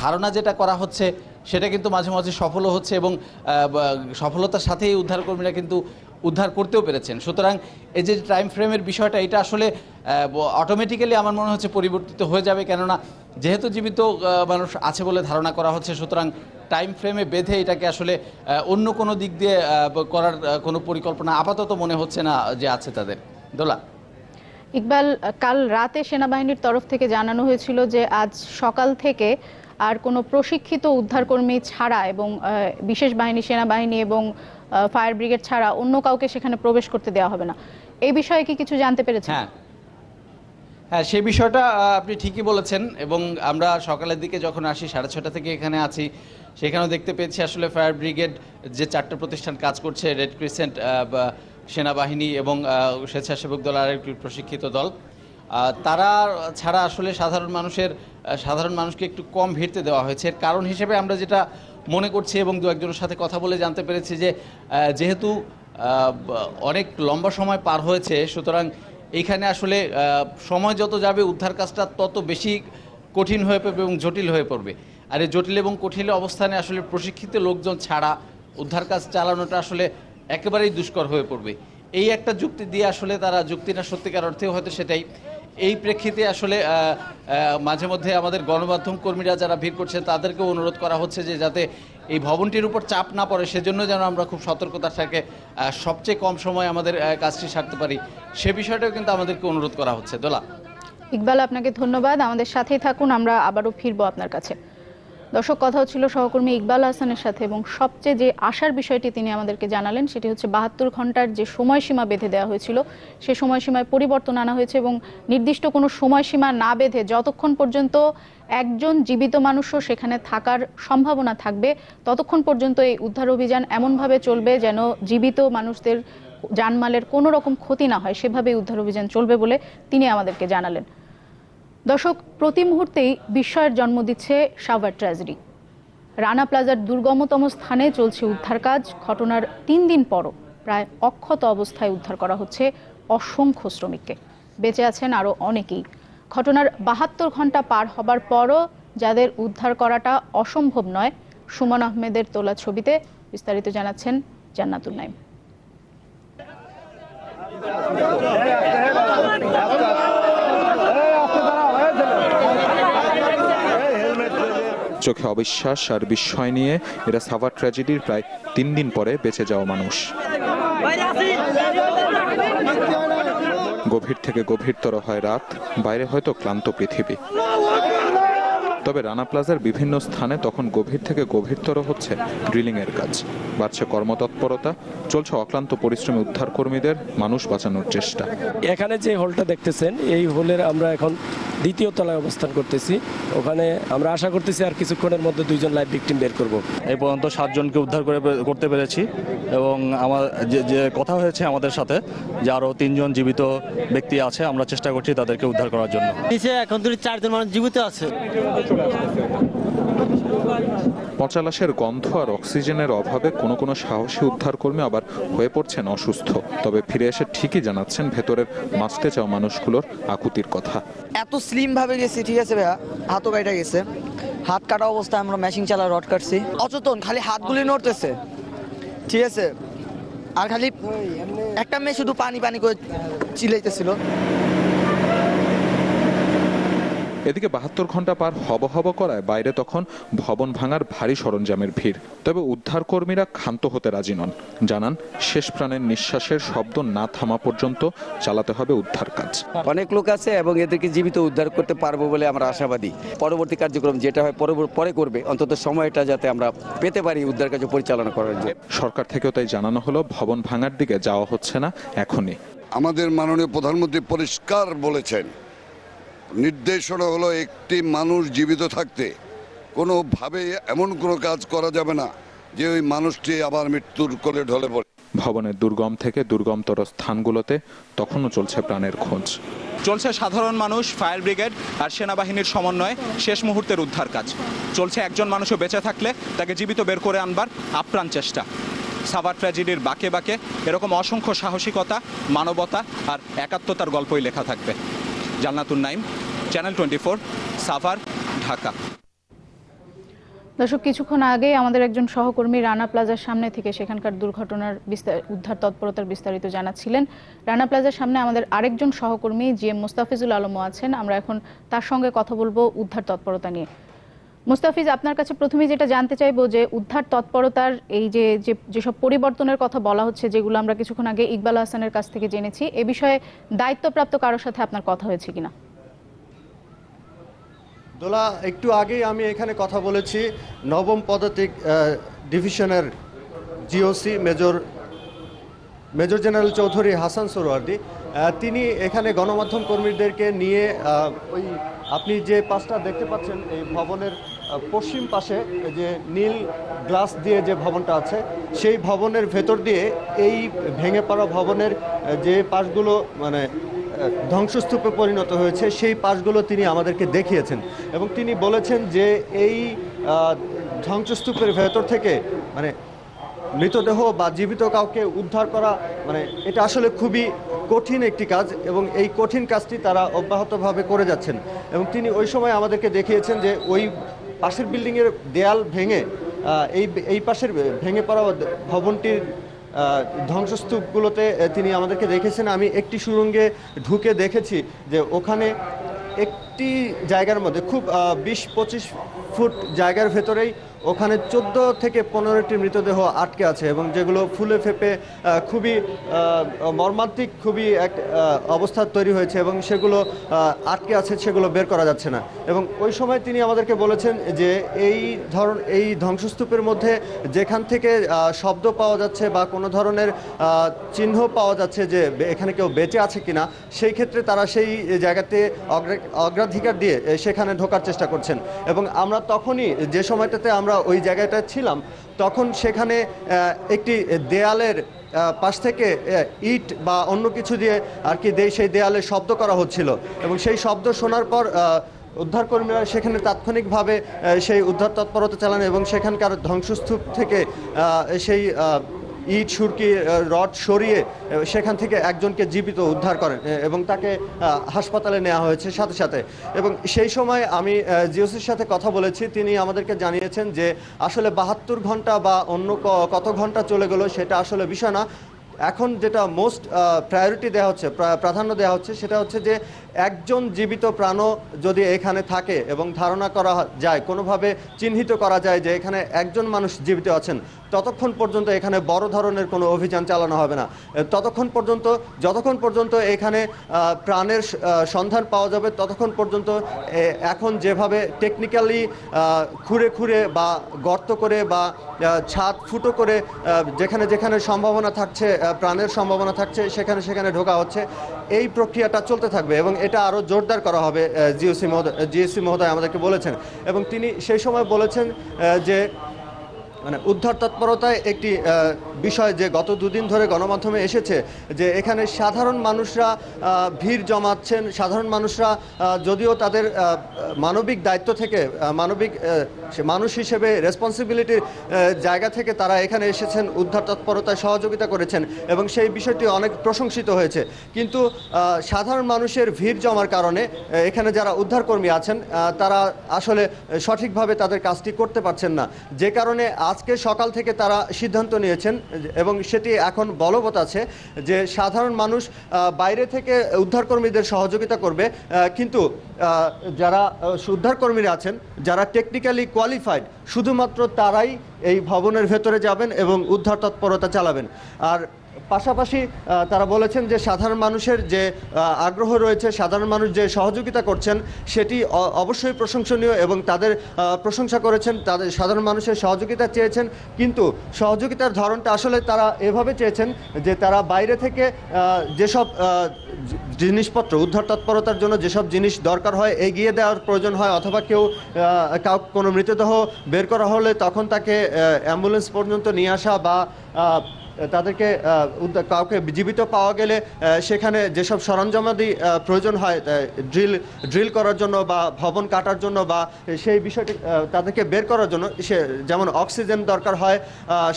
ধারণা যেটা করা হচ্ছে সেটা কিন্তু মাঝে মাঝে সফলও হচ্ছে এবং সফলতার সাথেই উদ্ধারকর্মীরা কিন্তু উদ্ধার করতেও পেরেছেন সুতরাং এই যে টাইম ফ্রেমের বিষয়টা এটা আসলে অটোমেটিক্যালি আমার মনে হচ্ছে পরিবর্তিত হয়ে যাবে কেননা যেহেতু জীবিত মানুষ আছে বলে ধারণা করা হচ্ছে সুতরাং টাইম ফ্রেমে বেঁধে এটাকে আসলে অন্য কোনো দিক দিয়ে করার কোনো পরিকল্পনা আপাতত মনে হচ্ছে না যে আছে তাদের দোলা ইকবাল কাল রাতে সেনাবাহিনীর তরফ থেকে জানানো হয়েছিল যে আজ সকাল থেকে আর কোনো প্রশিক্ষিত উদ্ধারকর্মী ছাড়া এবং বিশেষ বাহিনী সেনাবাহিনী এবং ফায়ার ব্রিগেড ছাড়া অন্য কাউকে সেখানে প্রবেশ করতে দেওয়া হবে না এই বিষয়ে কি কিছু জানতে পেরেছেন হ্যাঁ হ্যাঁ সেই বিষয়টা আপনি ঠিকই বলেছেন এবং আমরা সকালের দিকে যখন আসি সাড়ে ছটা থেকে এখানে আছি সেখানেও দেখতে পেয়েছি আসলে ফায়ার ব্রিগেড যে চারটা প্রতিষ্ঠান কাজ করছে রেড ক্রিসেন্ট সেনাবাহিনী এবং স্বেচ্ছাসেবক দল আর একটি প্রশিক্ষিত দল তারা ছাড়া আসলে সাধারণ মানুষের সাধারণ মানুষকে একটু কম ভিড়তে দেওয়া হয়েছে এর কারণ হিসেবে আমরা যেটা মনে করছি এবং দু একজনের সাথে কথা বলে জানতে পেরেছি যে যেহেতু অনেক লম্বা সময় পার হয়েছে সুতরাং এইখানে আসলে সময় যত যাবে উদ্ধার কাজটা তত বেশি কঠিন হয়ে পড়বে এবং জটিল হয়ে পড়বে আর এই জটিল এবং কঠিন অবস্থানে আসলে প্রশিক্ষিত লোকজন ছাড়া উদ্ধার কাজ চালানোটা আসলে একেবারেই দুষ্কর হয়ে পড়বে এই একটা যুক্তি দিয়ে আসলে তারা যুক্তিটা সত্যিকার অর্থে হয়তো সেটাই এই প্রেক্ষিতে আসলে মাঝে মধ্যে আমাদের গণমাধ্যম কর্মীরা যারা ভিড় করছে তাদেরকে অনুরোধ করা হচ্ছে যে যাতে এই ভবনটির উপর চাপ না পড়ে সেজন্য যেন আমরা খুব সতর্কতার সাথে সবচেয়ে কম সময় আমাদের কাজটি সারতে পারি সে বিষয়টাও কিন্তু আমাদেরকে অনুরোধ করা হচ্ছে দোলা ইকবাল আপনাকে ধন্যবাদ আমাদের সাথেই থাকুন আমরা আবারও ফিরবো আপনার কাছে দর্শক কথা হচ্ছিল সহকর্মী ইকবাল হাসানের সাথে এবং সবচেয়ে যে আশার বিষয়টি তিনি আমাদেরকে জানালেন সেটি হচ্ছে বাহাত্তর ঘন্টার যে সময়সীমা বেঁধে দেওয়া হয়েছিল সে সময়সীমায় পরিবর্তন আনা হয়েছে এবং নির্দিষ্ট কোনো সময়সীমা না বেঁধে যতক্ষণ পর্যন্ত একজন জীবিত মানুষও সেখানে থাকার সম্ভাবনা থাকবে ততক্ষণ পর্যন্ত এই উদ্ধার অভিযান এমনভাবে চলবে যেন জীবিত মানুষদের জানমালের কোনো রকম ক্ষতি না হয় সেভাবে উদ্ধার অভিযান চলবে বলে তিনি আমাদেরকে জানালেন দর্শক প্রতি মুহূর্তেই বিস্ময়ের জন্ম দিচ্ছে সাভার ট্র্যাজেডি রানা প্লাজার দুর্গমতম স্থানে চলছে উদ্ধার কাজ ঘটনার তিন দিন পরও প্রায় অক্ষত অবস্থায় উদ্ধার করা হচ্ছে অসংখ্য শ্রমিককে বেঁচে আছেন আরও অনেকেই ঘটনার বাহাত্তর ঘন্টা পার হবার পরও যাদের উদ্ধার করাটা অসম্ভব নয় সুমন আহমেদের তোলা ছবিতে বিস্তারিত জানাচ্ছেন জান্নাতুল নাইম চোখে অবিশ্বাস আর বিস্ময় নিয়ে এরা সাভার ট্র্যাজেডির প্রায় তিন দিন পরে বেঁচে যাওয়া মানুষ গভীর থেকে গভীরতর হয় রাত বাইরে হয়তো ক্লান্ত পৃথিবী তবে রানা প্লাজার বিভিন্ন স্থানে তখন গভীর থেকে গভীরতর হচ্ছে ড্রিলিংয়ের কাজ বাড়ছে কর্মতৎপরতা চলছে অক্লান্ত পরিশ্রমী উদ্ধার কর্মীদের মানুষ বাঁচানোর চেষ্টা এখানে যে হলটা দেখতেছেন এই হলের আমরা এখন দ্বিতীয় তলায় অবস্থান করতেছি ওখানে আমরা আশা করতেছি আর কিছুক্ষণের মধ্যে দুইজন লাইভ ভিকটিম বের করব এই পর্যন্ত সাতজনকে উদ্ধার করে করতে পেরেছি এবং আমার যে যে কথা হয়েছে আমাদের সাথে যে আরও তিনজন জীবিত ব্যক্তি আছে আমরা চেষ্টা করছি তাদেরকে উদ্ধার করার জন্য নিচে এখন দুই চারজন মানুষ জীবিত আছে পচালাশের গন্ধ আর অক্সিজেনের অভাবে কোনো কোনো সাহসী উদ্ধারকর্মী আবার হয়ে পড়ছেন অসুস্থ তবে ফিরে এসে ঠিকই জানাচ্ছেন ভেতরের বাঁচতে চাও মানুষগুলোর আকুতির কথা এত স্লিমভাবে গেছি ঠিক আছে ভাইয়া হাতও কাটা গেছে হাত কাটা অবস্থায় আমরা মেশিন চালা রড কাটছি অচেতন খালি হাতগুলি নড়তেছে ঠিক আছে আর খালি একটা মেয়ে শুধু পানি পানি করে চিলাইতেছিল এদিকে বাহাত্তর ঘন্টা পার হব হব করায় বাইরে তখন ভবন ভাঙার ভারী সরঞ্জামের ভিড় তবে উদ্ধারকর্মীরা ক্ষান্ত হতে রাজি নন জানান শেষ প্রাণের নিঃশ্বাসের শব্দ না থামা পর্যন্ত চালাতে হবে উদ্ধার কাজ অনেক লোক আছে এবং এদেরকে জীবিত উদ্ধার করতে পারবো বলে আমরা আশাবাদী পরবর্তী কার্যক্রম যেটা হয় পরে করবে অন্তত সময়টা যাতে আমরা পেতে পারি উদ্ধার কাজ পরিচালনা করার জন্য সরকার থেকেও তাই জানানো হলো ভবন ভাঙার দিকে যাওয়া হচ্ছে না এখনই আমাদের মাননীয় প্রধানমন্ত্রী পরিষ্কার বলেছেন নির্দেশনা হলো একটি মানুষ জীবিত থাকতে কোনোভাবে এমন কোনো কাজ করা যাবে না যে ওই মানুষটি আবার মৃত্যুর কোলে ঢলে পড়ে ভবনের দুর্গম থেকে দুর্গমতর স্থানগুলোতে তখনও চলছে প্রাণের খোঁজ চলছে সাধারণ মানুষ ফায়ার ব্রিগেড আর সেনাবাহিনীর সমন্বয়ে শেষ মুহূর্তের উদ্ধার কাজ চলছে একজন মানুষও বেঁচে থাকলে তাকে জীবিত বের করে আনবার আপ্রাণ চেষ্টা সাভার ট্র্যাজেডির বাঁকে বাঁকে এরকম অসংখ্য সাহসিকতা মানবতা আর একাত্মতার গল্পই লেখা থাকবে জান্নাতুন নাইম চ্যানেল টোয়েন্টি সাফার ঢাকা দর্শক কিছুক্ষণ আগে আমাদের একজন সহকর্মী রানা প্লাজার সামনে থেকে সেখানকার দুর্ঘটনার বিস্তার উদ্ধার তৎপরতার বিস্তারিত জানাচ্ছিলেন রানা প্লাজার সামনে আমাদের আরেকজন সহকর্মী জি এম মোস্তাফিজুল আলমও আছেন আমরা এখন তার সঙ্গে কথা বলবো উদ্ধার তৎপরতা নিয়ে মুস্তাফিজ আপনার কাছে প্রথমে যেটা জানতে চাইবো যে উদ্ধার তৎপরতার এই যে যেসব পরিবর্তনের কথা বলা হচ্ছে যেগুলো আমরা কিছুক্ষণ আগে ইকবাল হাসানের কাছ থেকে জেনেছি এ বিষয়ে দায়িত্বপ্রাপ্ত কারোর সাথে আপনার কথা হয়েছে কিনা দোলা একটু আগেই আমি এখানে কথা বলেছি নবম পদাতিক ডিভিশনের GOC major major general Chowdhury Hasan Sohrawardi তিনি এখানে গণমাধ্যম কর্মীদেরকে নিয়ে ওই আপনি যে পাশটা দেখতে পাচ্ছেন এই ভবনের পশ্চিম পাশে যে নীল গ্লাস দিয়ে যে ভবনটা আছে সেই ভবনের ভেতর দিয়ে এই ভেঙে পড়া ভবনের যে পাশগুলো মানে ধ্বংসস্তূপে পরিণত হয়েছে সেই পাশগুলো তিনি আমাদেরকে দেখিয়েছেন এবং তিনি বলেছেন যে এই ধ্বংসস্তূপের ভেতর থেকে মানে মৃতদেহ বা জীবিত কাউকে উদ্ধার করা মানে এটা আসলে খুবই কঠিন একটি কাজ এবং এই কঠিন কাজটি তারা অব্যাহতভাবে করে যাচ্ছেন এবং তিনি ওই সময় আমাদেরকে দেখিয়েছেন যে ওই পাশের বিল্ডিংয়ের দেয়াল ভেঙে এই এই পাশের ভেঙে পড়া ভবনটির ধ্বংসস্তূপগুলোতে তিনি আমাদেরকে দেখেছেন আমি একটি সুরঙ্গে ঢুকে দেখেছি যে ওখানে একটি জায়গার মধ্যে খুব বিশ পঁচিশ ফুট জায়গার ভেতরেই ওখানে চোদ্দ থেকে পনেরোটি মৃতদেহ আটকে আছে এবং যেগুলো ফুলে ফেপে খুবই মর্মান্তিক খুবই এক অবস্থা তৈরি হয়েছে এবং সেগুলো আটকে আছে সেগুলো বের করা যাচ্ছে না এবং ওই সময় তিনি আমাদেরকে বলেছেন যে এই ধরন এই ধ্বংসস্তূপের মধ্যে যেখান থেকে শব্দ পাওয়া যাচ্ছে বা কোনো ধরনের চিহ্ন পাওয়া যাচ্ছে যে এখানে কেউ বেঁচে আছে কিনা সেই ক্ষেত্রে তারা সেই জায়গাতে অগ্রাধিকার দিয়ে সেখানে ঢোকার চেষ্টা করছেন এবং আমরা তখনই যে সময়টাতে আমরা আমরা ওই জায়গাটা ছিলাম তখন সেখানে একটি দেয়ালের পাশ থেকে ইট বা অন্য কিছু দিয়ে আর কি সেই দেয়ালে শব্দ করা হচ্ছিল এবং সেই শব্দ শোনার পর উদ্ধারকর্মীরা সেখানে তাৎক্ষণিকভাবে সেই উদ্ধার তৎপরতা চালান এবং সেখানকার ধ্বংসস্তূপ থেকে সেই ইট সুরকি রড সরিয়ে সেখান থেকে একজনকে জীবিত উদ্ধার করেন এবং তাকে হাসপাতালে নেওয়া হয়েছে সাথে সাথে এবং সেই সময় আমি জিওসির সাথে কথা বলেছি তিনি আমাদেরকে জানিয়েছেন যে আসলে বাহাত্তর ঘন্টা বা অন্য কত ঘন্টা চলে গেল সেটা আসলে বিষয় না এখন যেটা মোস্ট প্রায়োরিটি দেওয়া হচ্ছে প্রাধান্য দেওয়া হচ্ছে সেটা হচ্ছে যে একজন জীবিত প্রাণও যদি এখানে থাকে এবং ধারণা করা যায় কোনোভাবে চিহ্নিত করা যায় যে এখানে একজন মানুষ জীবিত আছেন ততক্ষণ পর্যন্ত এখানে বড় ধরনের কোনো অভিযান চালানো হবে না ততক্ষণ পর্যন্ত যতক্ষণ পর্যন্ত এখানে প্রাণের সন্ধান পাওয়া যাবে ততক্ষণ পর্যন্ত এখন যেভাবে টেকনিক্যালি খুঁড়ে খুঁড়ে বা গর্ত করে বা ছাদ ফুটো করে যেখানে যেখানে সম্ভাবনা থাকছে প্রাণের সম্ভাবনা থাকছে সেখানে সেখানে ঢোকা হচ্ছে এই প্রক্রিয়াটা চলতে থাকবে এবং এটা আরও জোরদার করা হবে জিওসি মহোদয় জিওসি মহোদয় আমাদেরকে বলেছেন এবং তিনি সেই সময় বলেছেন যে মানে উদ্ধার তৎপরতায় একটি বিষয় যে গত দুদিন ধরে গণমাধ্যমে এসেছে যে এখানে সাধারণ মানুষরা ভিড় জমাচ্ছেন সাধারণ মানুষরা যদিও তাদের মানবিক দায়িত্ব থেকে মানবিক মানুষ হিসেবে রেসপন্সিবিলিটির জায়গা থেকে তারা এখানে এসেছেন উদ্ধার তৎপরতায় সহযোগিতা করেছেন এবং সেই বিষয়টি অনেক প্রশংসিত হয়েছে কিন্তু সাধারণ মানুষের ভিড় জমার কারণে এখানে যারা উদ্ধারকর্মী আছেন তারা আসলে সঠিকভাবে তাদের কাজটি করতে পারছেন না যে কারণে আজকে সকাল থেকে তারা সিদ্ধান্ত নিয়েছেন এবং সেটি এখন বলবৎ আছে যে সাধারণ মানুষ বাইরে থেকে উদ্ধারকর্মীদের সহযোগিতা করবে কিন্তু যারা উদ্ধারকর্মীরা আছেন যারা টেকনিক্যালি কোয়ালিফাইড শুধুমাত্র তারাই এই ভবনের ভেতরে যাবেন এবং উদ্ধার তৎপরতা চালাবেন আর পাশাপাশি তারা বলেছেন যে সাধারণ মানুষের যে আগ্রহ রয়েছে সাধারণ মানুষ যে সহযোগিতা করছেন সেটি অবশ্যই প্রশংসনীয় এবং তাদের প্রশংসা করেছেন তাদের সাধারণ মানুষের সহযোগিতা চেয়েছেন কিন্তু সহযোগিতার ধরনটা আসলে তারা এভাবে চেয়েছেন যে তারা বাইরে থেকে যেসব জিনিসপত্র উদ্ধার তৎপরতার জন্য যেসব জিনিস দরকার হয় এগিয়ে দেওয়ার প্রয়োজন হয় অথবা কেউ কাউ কোনো মৃতদেহ বের করা হলে তখন তাকে অ্যাম্বুলেন্স পর্যন্ত নিয়ে আসা বা তাদেরকে কাউকে জীবিত পাওয়া গেলে সেখানে যেসব সরঞ্জামাদি প্রয়োজন হয় ড্রিল ড্রিল করার জন্য বা ভবন কাটার জন্য বা সেই বিষয়টি তাদেরকে বের করার জন্য সে যেমন অক্সিজেন দরকার হয়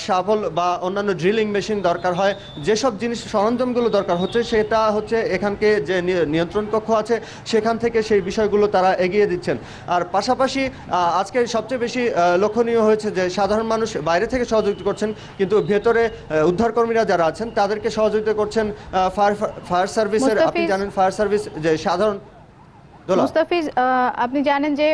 শাবল বা অন্যান্য ড্রিলিং মেশিন দরকার হয় যেসব জিনিস সরঞ্জামগুলো দরকার হচ্ছে সেটা হচ্ছে এখানকে যে নিয়ন্ত্রণ কক্ষ আছে সেখান থেকে সেই বিষয়গুলো তারা এগিয়ে দিচ্ছেন আর পাশাপাশি আজকে সবচেয়ে বেশি লক্ষণীয় হয়েছে যে সাধারণ মানুষ বাইরে থেকে সহযোগিতা করছেন কিন্তু ভেতরে উদ্ধারকর্মীরা যারা আছেন তাদেরকে সহযোগিতা করছেন ফায়ার সার্ভিসের আপনি জানেন ফায়ার সার্ভিস যে সাধারণ মুস্তাফিজ আপনি জানেন যে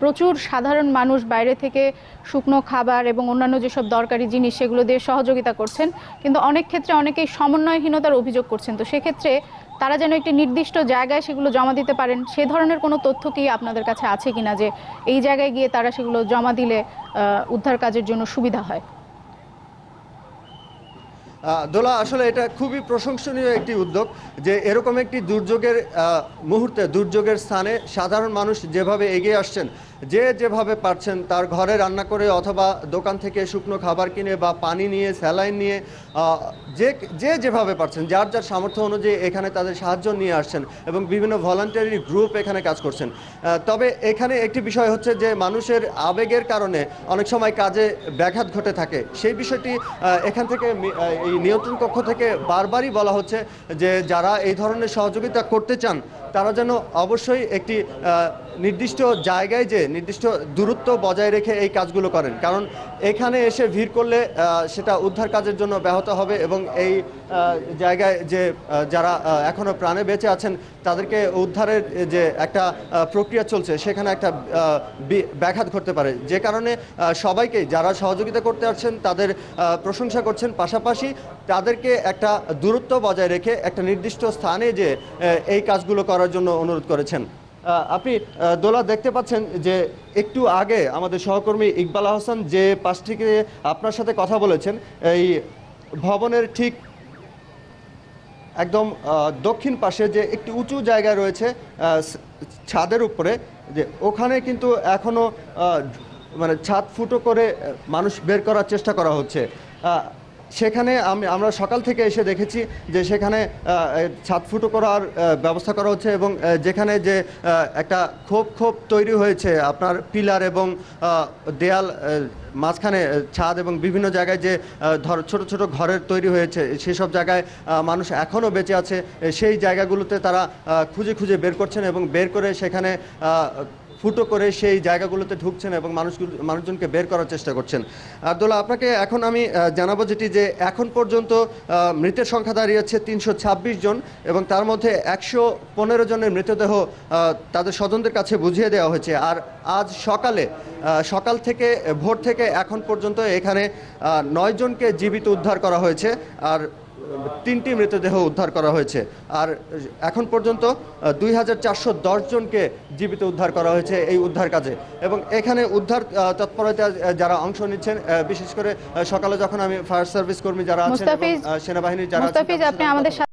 প্রচুর সাধারণ মানুষ বাইরে থেকে শুকনো খাবার এবং অন্যান্য যেসব দরকারি জিনিস সেগুলো দিয়ে সহযোগিতা করছেন কিন্তু অনেক ক্ষেত্রে অনেকেই সমন্বয়হীনতার অভিযোগ করছেন তো সেক্ষেত্রে তারা যেন একটি নির্দিষ্ট জায়গায় সেগুলো জমা দিতে পারেন সে ধরনের কোনো তথ্য কি আপনাদের কাছে আছে কিনা যে এই জায়গায় গিয়ে তারা সেগুলো জমা দিলে উদ্ধার কাজের জন্য সুবিধা হয় দোলা আসলে এটা খুবই প্রশংসনীয় একটি উদ্যোগ যে এরকম একটি দুর্যোগের মুহূর্তে দুর্যোগের স্থানে সাধারণ মানুষ যেভাবে এগিয়ে আসছেন যে যেভাবে পারছেন তার ঘরে রান্না করে অথবা দোকান থেকে শুকনো খাবার কিনে বা পানি নিয়ে স্যালাইন নিয়ে যে যে যেভাবে পারছেন যার যার সামর্থ্য অনুযায়ী এখানে তাদের সাহায্য নিয়ে আসছেন এবং বিভিন্ন ভলান্টারি গ্রুপ এখানে কাজ করছেন তবে এখানে একটি বিষয় হচ্ছে যে মানুষের আবেগের কারণে অনেক সময় কাজে ব্যাঘাত ঘটে থাকে সেই বিষয়টি এখান থেকে এই নিয়ন্ত্রণ কক্ষ থেকে বারবারই বলা হচ্ছে যে যারা এই ধরনের সহযোগিতা করতে চান তারা যেন অবশ্যই একটি নির্দিষ্ট জায়গায় যে নির্দিষ্ট দূরত্ব বজায় রেখে এই কাজগুলো করেন কারণ এখানে এসে ভিড় করলে সেটা উদ্ধার কাজের জন্য ব্যাহত হবে এবং এই জায়গায় যে যারা এখনও প্রাণে বেঁচে আছেন তাদেরকে উদ্ধারের যে একটা প্রক্রিয়া চলছে সেখানে একটা ব্যাঘাত ঘটতে পারে যে কারণে সবাইকে যারা সহযোগিতা করতে আসছেন তাদের প্রশংসা করছেন পাশাপাশি তাদেরকে একটা দূরত্ব বজায় রেখে একটা নির্দিষ্ট স্থানে যে এই কাজগুলো করার জন্য অনুরোধ করেছেন আপনি দোলা দেখতে পাচ্ছেন যে একটু আগে আমাদের সহকর্মী ইকবাল আহসান যে পাশটিকে আপনার সাথে কথা বলেছেন এই ভবনের ঠিক একদম দক্ষিণ পাশে যে একটি উঁচু জায়গা রয়েছে ছাদের উপরে যে ওখানে কিন্তু এখনও মানে ছাদ ফুটো করে মানুষ বের করার চেষ্টা করা হচ্ছে সেখানে আমরা সকাল থেকে এসে দেখেছি যে সেখানে ছাদ ফুটো করার ব্যবস্থা করা হচ্ছে এবং যেখানে যে একটা খোপ খোপ তৈরি হয়েছে আপনার পিলার এবং দেয়াল মাঝখানে ছাদ এবং বিভিন্ন জায়গায় যে ধর ছোট ছোট ঘরের তৈরি হয়েছে সেসব জায়গায় মানুষ এখনও বেঁচে আছে সেই জায়গাগুলোতে তারা খুঁজে খুঁজে বের করছেন এবং বের করে সেখানে ফুটো করে সেই জায়গাগুলোতে ঢুকছেন এবং মানুষগুলো মানুষজনকে বের করার চেষ্টা করছেন আবদুল্লাহ আপনাকে এখন আমি জানাবো যেটি যে এখন পর্যন্ত মৃতের সংখ্যা দাঁড়িয়েছে তিনশো ছাব্বিশ জন এবং তার মধ্যে একশো পনেরো জনের মৃতদেহ তাদের স্বজনদের কাছে বুঝিয়ে দেওয়া হয়েছে আর আজ সকালে সকাল থেকে ভোর থেকে এখন পর্যন্ত এখানে নয়জনকে জীবিত উদ্ধার করা হয়েছে আর তিনটি মৃতদেহ উদ্ধার করা হয়েছে আর এখন পর্যন্ত দুই হাজার চারশো জনকে জীবিত উদ্ধার করা হয়েছে এই উদ্ধার কাজে এবং এখানে উদ্ধার তৎপরতা যারা অংশ নিচ্ছেন বিশেষ করে সকালে যখন আমি ফায়ার সার্ভিস কর্মী যারা আছেন সেনাবাহিনীর যারা আপনি আমাদের